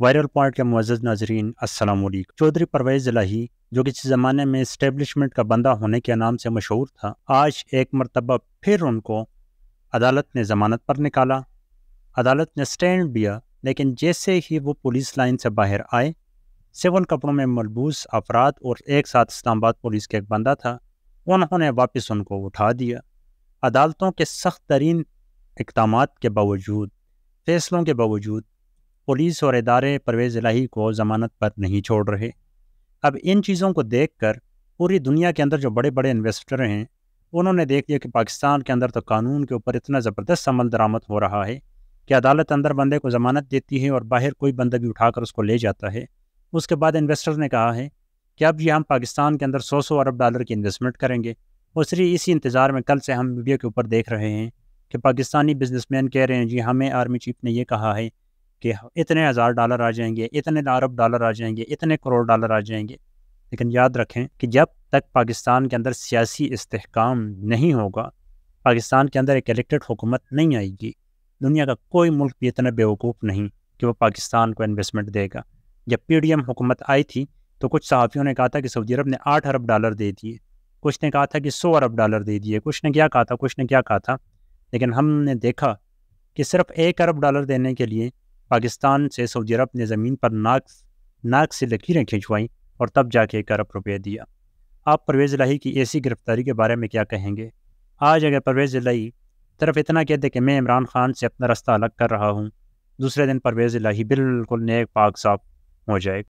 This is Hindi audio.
वायरल पॉइंट के मुआज़ नाजरीन असलम चौधरी परवेज़ लाही जो किसी ज़माने में इस्टेबलिशमेंट का बंदा होने के नाम से मशहूर था आज एक मरतबा फिर उनको अदालत ने ज़मानत पर निकाला अदालत ने स्टैंड दिया लेकिन जैसे ही वो पुलिस लाइन से बाहर आए सिविल कपड़ों में मलबूस अफराद और एक साथ इस्लामाबाद पुलिस का एक बंदा था उन्होंने वापस उनको उठा दिया अदालतों के सख्त तरीन इकदाम के बावजूद फैसलों के बावजूद पुलिस और इदारे परवेज़ इलाही को ज़मानत पर नहीं छोड़ रहे अब इन चीज़ों को देख कर पूरी दुनिया के अंदर जो बड़े बड़े इन्वेस्टर हैं उन्होंने देख लिया कि पाकिस्तान के अंदर तो कानून के ऊपर इतना ज़बरदस्त अमल दरामद हो रहा है कि अदालत अंदर बंदे को ज़मानत देती है और बाहर कोई बंदा भी उठाकर उसको ले जाता है उसके बाद इन्वेस्टर ने कहा है कि अब ये हम पाकिस्तान के अंदर सौ सौ अरब डॉलर की इन्वेस्टमेंट करेंगे और सिर्फ इसी इंतज़ार में कल से हम मीडिया के ऊपर देख रहे हैं कि पाकिस्तानी बिजनेसमैन कह रहे हैं जी हमें आर्मी चीफ ने यह कहा है कि हाँ, इतने हज़ार डॉलर आ जाएंगे इतने अरब डॉलर आ जाएंगे इतने करोड़ डॉलर आ जाएंगे लेकिन याद रखें कि जब तक पाकिस्तान के अंदर सियासी इसकाम नहीं होगा पाकिस्तान के अंदर एक इलेक्टेड हुकूमत नहीं आएगी दुनिया का कोई मुल्क भी इतना बेवकूफ़ नहीं कि वह पाकिस्तान को इन्वेस्टमेंट देगा जब पी डी एम हुकूमत आई थी तो कुछ सहाफ़ियों ने कहा था कि सऊदी अरब ने आठ अरब डॉलर दे दिए कुछ ने कहा था कि सौ अरब डॉलर दे दिए कुछ ने क्या कहा था कुछ ने क्या कहा था लेकिन हमने देखा कि सिर्फ एक अरब डॉलर देने के लिए पाकिस्तान से सऊदी अरब ने ज़मीन पर नाक नाक से लकीरें खिंचवाईं और तब जाके एक अरब रुपये दिया आप परवेज़ लाही की ऐसी गिरफ्तारी के बारे में क्या कहेंगे आज अगर परवेज़ लाही तरफ इतना कहते कि मैं इमरान खान से अपना रास्ता अलग कर रहा हूँ दूसरे दिन परवेज़ लाही बिल्कुल नेक पाक साफ हो जाएगा